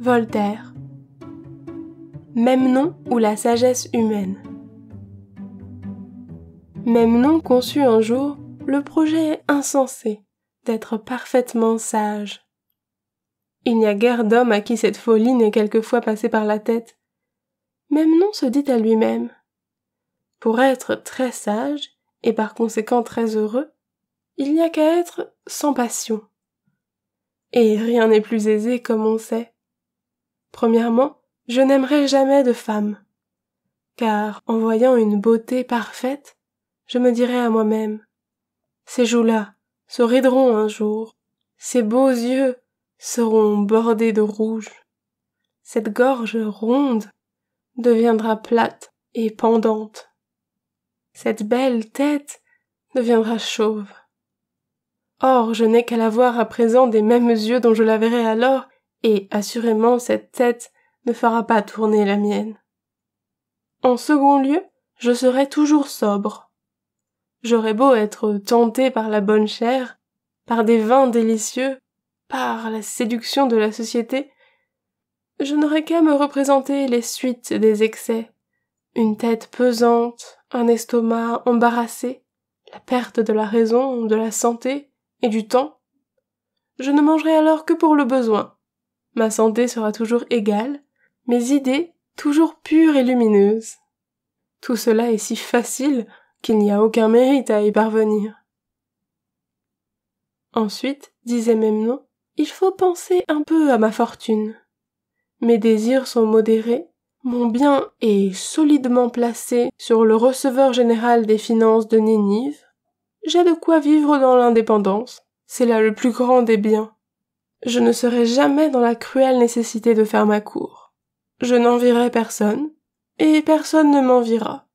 Voltaire. Même nom ou la sagesse humaine. Même nom conçut un jour le projet insensé d'être parfaitement sage. Il n'y a guère d'homme à qui cette folie n'est quelquefois passée par la tête. Même nom se dit à lui-même. Pour être très sage, et par conséquent très heureux, il n'y a qu'à être sans passion. Et rien n'est plus aisé comme on sait. Premièrement, je n'aimerai jamais de femme. Car, en voyant une beauté parfaite, je me dirai à moi-même, ces joues-là se rideront un jour, ces beaux yeux seront bordés de rouge, cette gorge ronde deviendra plate et pendante, cette belle tête deviendra chauve. Or, je n'ai qu'à la voir à présent des mêmes yeux dont je la verrai alors, et assurément cette tête ne fera pas tourner la mienne. En second lieu, je serai toujours sobre. J'aurais beau être tenté par la bonne chair, par des vins délicieux, par la séduction de la société, je n'aurai qu'à me représenter les suites des excès. Une tête pesante, un estomac embarrassé, la perte de la raison, de la santé et du temps. Je ne mangerai alors que pour le besoin, ma santé sera toujours égale, mes idées toujours pures et lumineuses. Tout cela est si facile qu'il n'y a aucun mérite à y parvenir. Ensuite, disait Memnon, il faut penser un peu à ma fortune. Mes désirs sont modérés, mon bien est solidement placé sur le receveur général des finances de Ninive. J'ai de quoi vivre dans l'indépendance. C'est là le plus grand des biens. Je ne serai jamais dans la cruelle nécessité de faire ma cour. Je n'envierai personne, et personne ne m'enviera.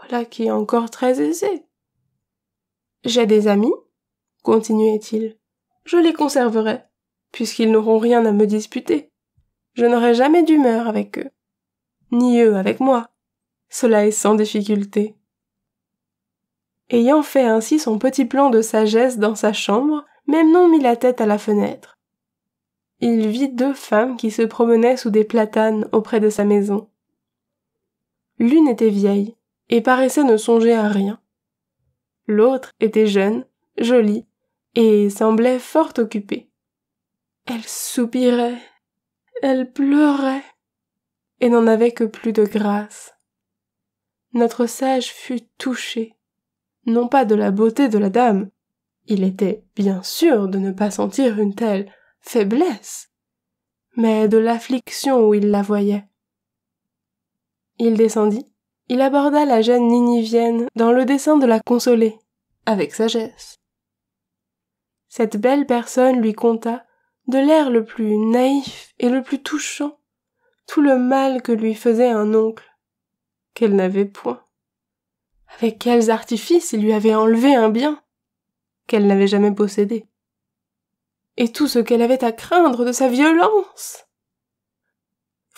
Voilà qui est encore très aisé. J'ai des amis, continuait-il. Je les conserverai, puisqu'ils n'auront rien à me disputer. Je n'aurai jamais d'humeur avec eux, ni eux avec moi. Cela est sans difficulté. Ayant fait ainsi son petit plan de sagesse dans sa chambre, Memnon mit la tête à la fenêtre il vit deux femmes qui se promenaient sous des platanes auprès de sa maison. L'une était vieille, et paraissait ne songer à rien. L'autre était jeune, jolie, et semblait fort occupée. Elle soupirait, elle pleurait, et n'en avait que plus de grâce. Notre sage fut touché, non pas de la beauté de la dame, il était bien sûr de ne pas sentir une telle, faiblesse, mais de l'affliction où il la voyait. Il descendit, il aborda la jeune Ninivienne dans le dessein de la consoler, avec sagesse. Cette belle personne lui conta, de l'air le plus naïf et le plus touchant, tout le mal que lui faisait un oncle, qu'elle n'avait point. Avec quels artifices il lui avait enlevé un bien qu'elle n'avait jamais possédé et tout ce qu'elle avait à craindre de sa violence.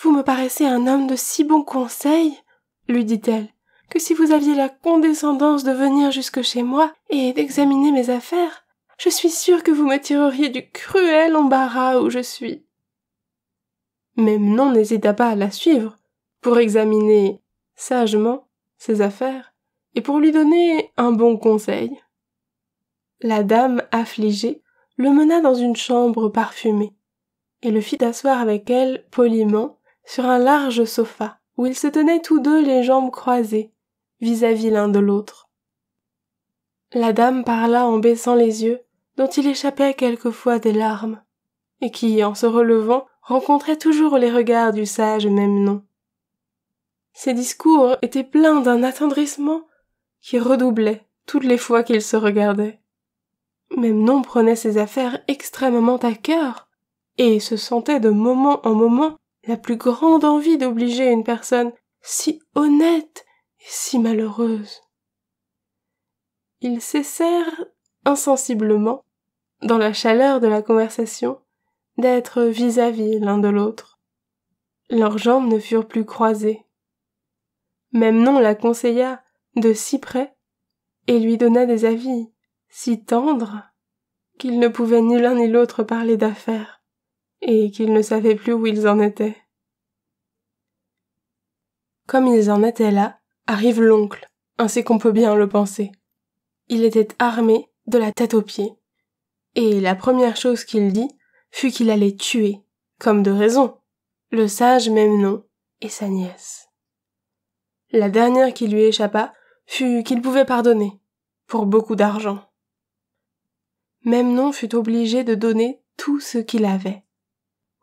Vous me paraissez un homme de si bon conseil, lui dit-elle, que si vous aviez la condescendance de venir jusque chez moi et d'examiner mes affaires, je suis sûre que vous me tireriez du cruel embarras où je suis. Memnon n'hésita pas à la suivre pour examiner sagement ses affaires et pour lui donner un bon conseil. La dame affligée le mena dans une chambre parfumée, et le fit asseoir avec elle, poliment, sur un large sofa, où ils se tenaient tous deux les jambes croisées, vis-à-vis l'un de l'autre. La dame parla en baissant les yeux, dont il échappait quelquefois des larmes, et qui, en se relevant, rencontrait toujours les regards du sage même nom. Ses discours étaient pleins d'un attendrissement qui redoublait toutes les fois qu'ils se regardaient. Memnon prenait ses affaires extrêmement à cœur, et se sentait de moment en moment la plus grande envie d'obliger une personne si honnête et si malheureuse. Ils cessèrent insensiblement, dans la chaleur de la conversation, d'être vis-à-vis l'un de l'autre. Leurs jambes ne furent plus croisées. Memnon la conseilla de si près et lui donna des avis si tendre, qu'ils ne pouvaient ni l'un ni l'autre parler d'affaires, et qu'ils ne savaient plus où ils en étaient. Comme ils en étaient là, arrive l'oncle, ainsi qu'on peut bien le penser. Il était armé de la tête aux pieds, et la première chose qu'il dit fut qu'il allait tuer, comme de raison, le sage même nom et sa nièce. La dernière qui lui échappa fut qu'il pouvait pardonner, pour beaucoup d'argent. Memnon fut obligé de donner tout ce qu'il avait.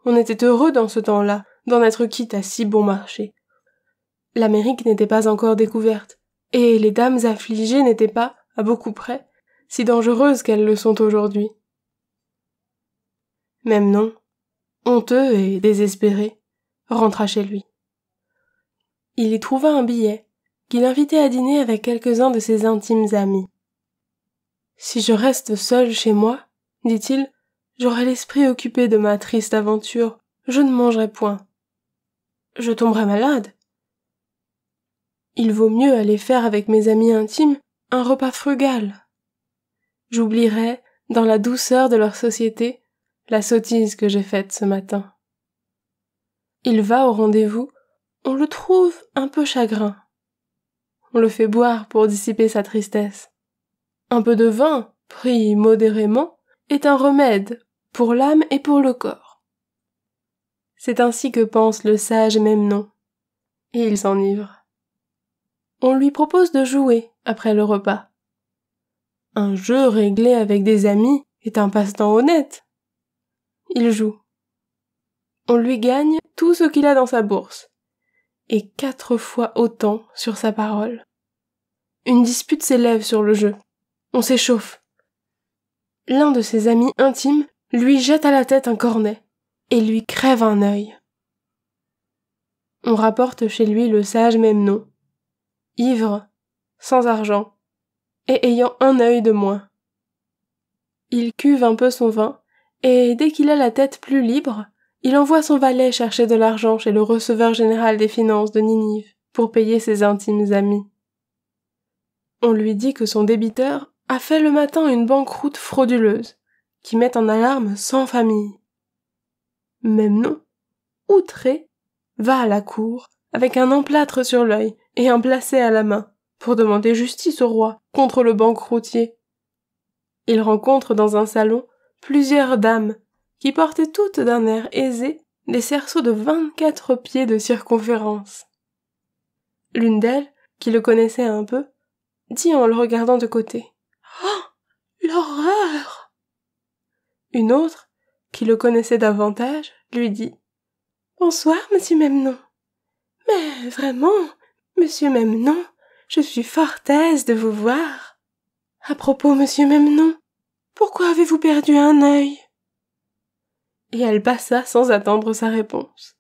On était heureux dans ce temps-là d'en être quitte à si bon marché. L'Amérique n'était pas encore découverte, et les dames affligées n'étaient pas, à beaucoup près, si dangereuses qu'elles le sont aujourd'hui. Memnon, honteux et désespéré, rentra chez lui. Il y trouva un billet, qu'il invitait à dîner avec quelques-uns de ses intimes amis. Si je reste seul chez moi, dit-il, j'aurai l'esprit occupé de ma triste aventure, je ne mangerai point. Je tomberai malade. Il vaut mieux aller faire avec mes amis intimes un repas frugal. J'oublierai, dans la douceur de leur société, la sottise que j'ai faite ce matin. Il va au rendez-vous, on le trouve un peu chagrin. On le fait boire pour dissiper sa tristesse. Un peu de vin, pris modérément, est un remède pour l'âme et pour le corps. C'est ainsi que pense le sage Memnon. Et il s'enivre. On lui propose de jouer après le repas. Un jeu réglé avec des amis est un passe-temps honnête. Il joue. On lui gagne tout ce qu'il a dans sa bourse, et quatre fois autant sur sa parole. Une dispute s'élève sur le jeu, on s'échauffe. L'un de ses amis intimes lui jette à la tête un cornet et lui crève un œil. On rapporte chez lui le sage même nom, ivre, sans argent, et ayant un œil de moins. Il cuve un peu son vin, et dès qu'il a la tête plus libre, il envoie son valet chercher de l'argent chez le receveur général des finances de Ninive pour payer ses intimes amis. On lui dit que son débiteur a fait le matin une banqueroute frauduleuse, qui met en alarme cent familles. Même nom, outré, va à la cour, avec un emplâtre sur l'œil et un placet à la main, pour demander justice au roi contre le banqueroutier. Il rencontre dans un salon plusieurs dames, qui portaient toutes d'un air aisé des cerceaux de vingt-quatre pieds de circonférence. L'une d'elles, qui le connaissait un peu, dit en le regardant de côté horreur !» Une autre, qui le connaissait davantage, lui dit. Bonsoir, monsieur Memnon. Mais vraiment, monsieur Memnon, je suis fort aise de vous voir. À propos, monsieur Memnon, pourquoi avez-vous perdu un œil? Et elle passa sans attendre sa réponse.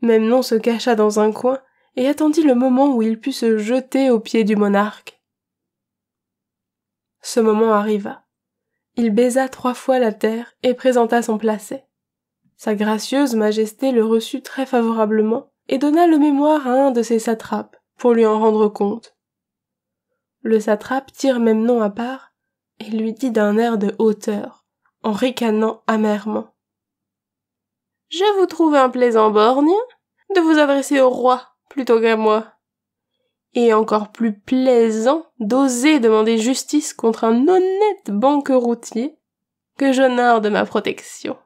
Memnon se cacha dans un coin et attendit le moment où il put se jeter aux pieds du monarque ce moment arriva. Il baisa trois fois la terre et présenta son placet. Sa gracieuse majesté le reçut très favorablement et donna le mémoire à un de ses satrapes pour lui en rendre compte. Le satrape tire même nom à part et lui dit d'un air de hauteur, en ricanant amèrement. Je vous trouve un plaisant borgne de vous adresser au roi plutôt qu'à moi et encore plus plaisant d'oser demander justice contre un honnête banqueroutier que j'honore de ma protection,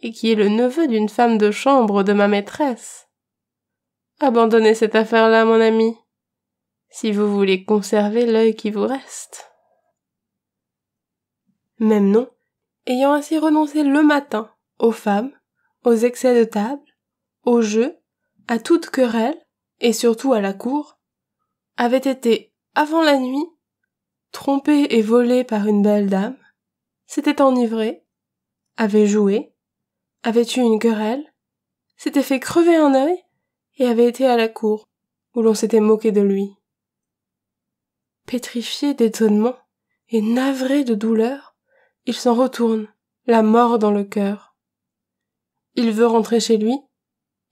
et qui est le neveu d'une femme de chambre de ma maîtresse. Abandonnez cette affaire-là, mon ami, si vous voulez conserver l'œil qui vous reste. Même non, ayant ainsi renoncé le matin aux femmes, aux excès de table, aux jeux, à toute querelle, et surtout à la cour, avait été, avant la nuit, trompé et volé par une belle dame, s'était enivré, avait joué, avait eu une querelle, s'était fait crever un œil et avait été à la cour, où l'on s'était moqué de lui. Pétrifié d'étonnement et navré de douleur, il s'en retourne, la mort dans le cœur. Il veut rentrer chez lui,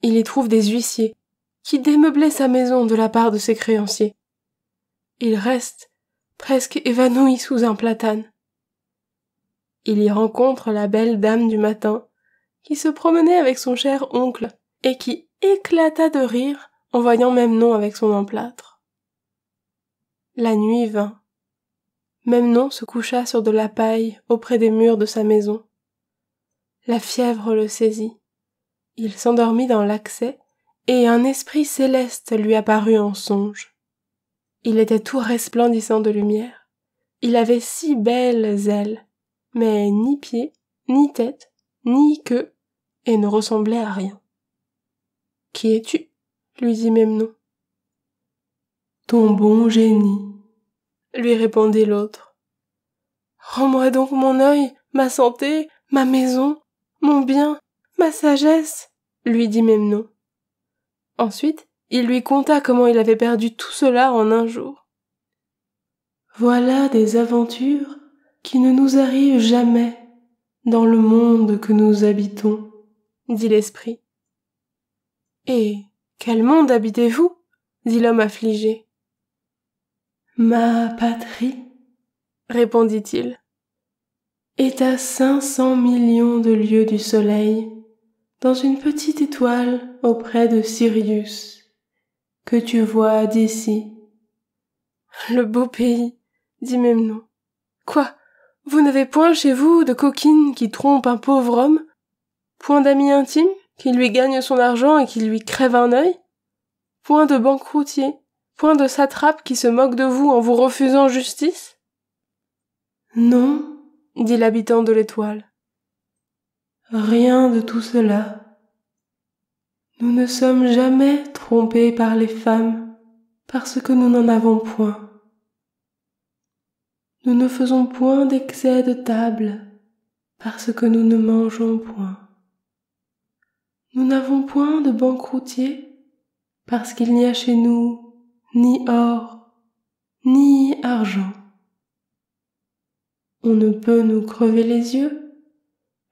il y trouve des huissiers qui démeublait sa maison de la part de ses créanciers. Il reste presque évanoui sous un platane. Il y rencontre la belle dame du matin, qui se promenait avec son cher oncle, et qui éclata de rire en voyant Memnon avec son emplâtre. La nuit vint. Memnon se coucha sur de la paille auprès des murs de sa maison. La fièvre le saisit. Il s'endormit dans l'accès et un esprit céleste lui apparut en songe. Il était tout resplendissant de lumière. Il avait si belles ailes, mais ni pieds, ni tête, ni queue, et ne ressemblait à rien. Qui es-tu lui dit Memnon. Ton bon génie, lui répondit l'autre. Rends-moi donc mon œil, ma santé, ma maison, mon bien, ma sagesse, lui dit Memnon. Ensuite, il lui conta comment il avait perdu tout cela en un jour. Voilà des aventures qui ne nous arrivent jamais dans le monde que nous habitons, dit l'esprit. Et quel monde habitez-vous dit l'homme affligé. Ma patrie, répondit-il, est à cinq cents millions de lieues du soleil dans une petite étoile auprès de Sirius, que tu vois d'ici. Le beau pays, dit Memnon. Quoi? Vous n'avez point chez vous de coquine qui trompe un pauvre homme? Point d'amis intime qui lui gagne son argent et qui lui crève un œil? Point de banqueroutier, point de satrape qui se moque de vous en vous refusant justice? Non, dit l'habitant de l'étoile rien de tout cela. Nous ne sommes jamais trompés par les femmes parce que nous n'en avons point. Nous ne faisons point d'excès de table parce que nous ne mangeons point. Nous n'avons point de banqueroutier parce qu'il n'y a chez nous ni or, ni argent. On ne peut nous crever les yeux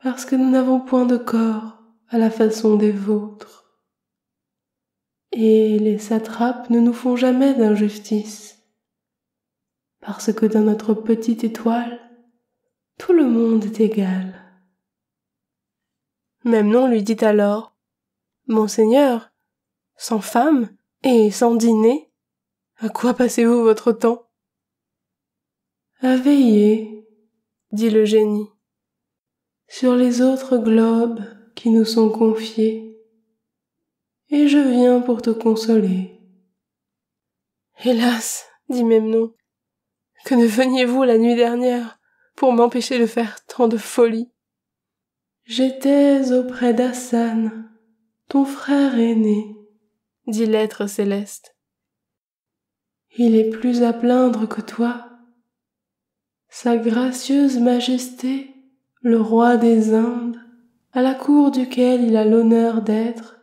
parce que nous n'avons point de corps à la façon des vôtres. Et les satrapes ne nous font jamais d'injustice, parce que dans notre petite étoile, tout le monde est égal. Memnon lui dit alors, Monseigneur, sans femme et sans dîner, à quoi passez-vous votre temps? À veiller, dit le génie sur les autres globes qui nous sont confiés, et je viens pour te consoler. Hélas, dit Memnon, que ne veniez-vous la nuit dernière pour m'empêcher de faire tant de folies J'étais auprès d'Assan, ton frère aîné, dit l'être céleste. Il est plus à plaindre que toi. Sa gracieuse majesté le roi des Indes, à la cour duquel il a l'honneur d'être,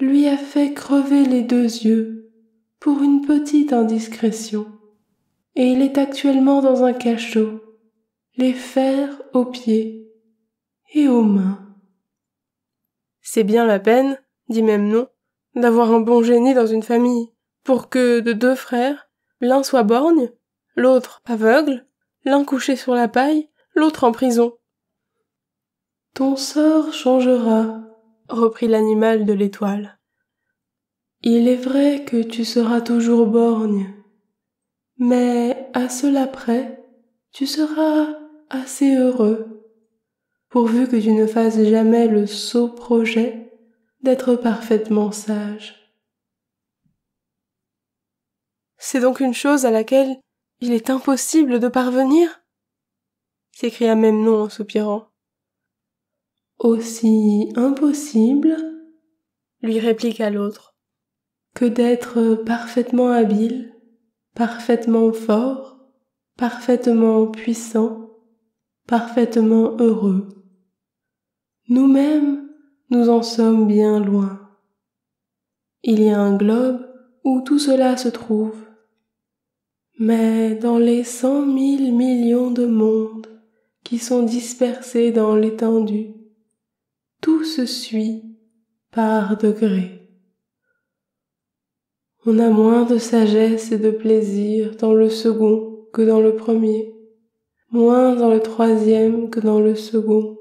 lui a fait crever les deux yeux pour une petite indiscrétion, et il est actuellement dans un cachot, les fers aux pieds et aux mains. C'est bien la peine, dit même non, d'avoir un bon génie dans une famille, pour que de deux frères, l'un soit borgne, l'autre aveugle, l'un couché sur la paille, l'autre en prison. Ton sort changera, reprit l'animal de l'étoile. Il est vrai que tu seras toujours borgne, mais à cela près, tu seras assez heureux, pourvu que tu ne fasses jamais le sot projet d'être parfaitement sage. C'est donc une chose à laquelle il est impossible de parvenir? s'écria Memnon en soupirant aussi impossible, lui répliqua l'autre, que d'être parfaitement habile, parfaitement fort, parfaitement puissant, parfaitement heureux. Nous-mêmes, nous en sommes bien loin. Il y a un globe où tout cela se trouve. Mais dans les cent mille millions de mondes qui sont dispersés dans l'étendue, tout se suit par degrés. On a moins de sagesse et de plaisir dans le second que dans le premier, moins dans le troisième que dans le second,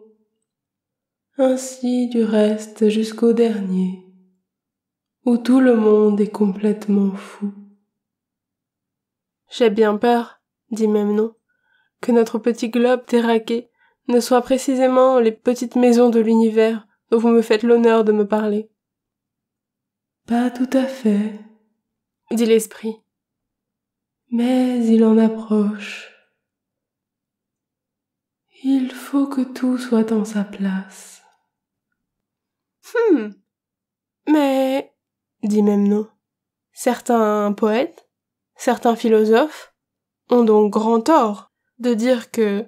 ainsi du reste jusqu'au dernier, où tout le monde est complètement fou. J'ai bien peur, dit Memnon, que notre petit globe raqué ne soient précisément les petites maisons de l'univers dont vous me faites l'honneur de me parler. Pas tout à fait, dit l'esprit. Mais il en approche. Il faut que tout soit en sa place. Hum. Mais, dit Memno, certains poètes, certains philosophes ont donc grand tort de dire que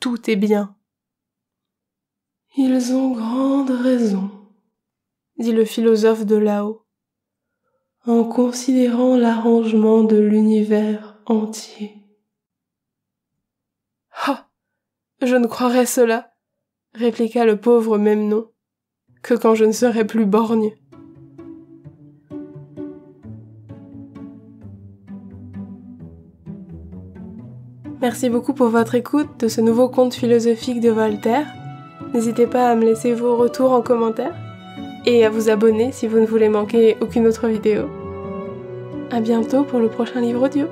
tout est bien. Ils ont grande raison, dit le philosophe de là-haut, en considérant l'arrangement de l'univers entier. Ah. Je ne croirais cela, répliqua le pauvre Memnon, que quand je ne serai plus borgne. Merci beaucoup pour votre écoute de ce nouveau conte philosophique de Voltaire. N'hésitez pas à me laisser vos retours en commentaire et à vous abonner si vous ne voulez manquer aucune autre vidéo. A bientôt pour le prochain livre audio.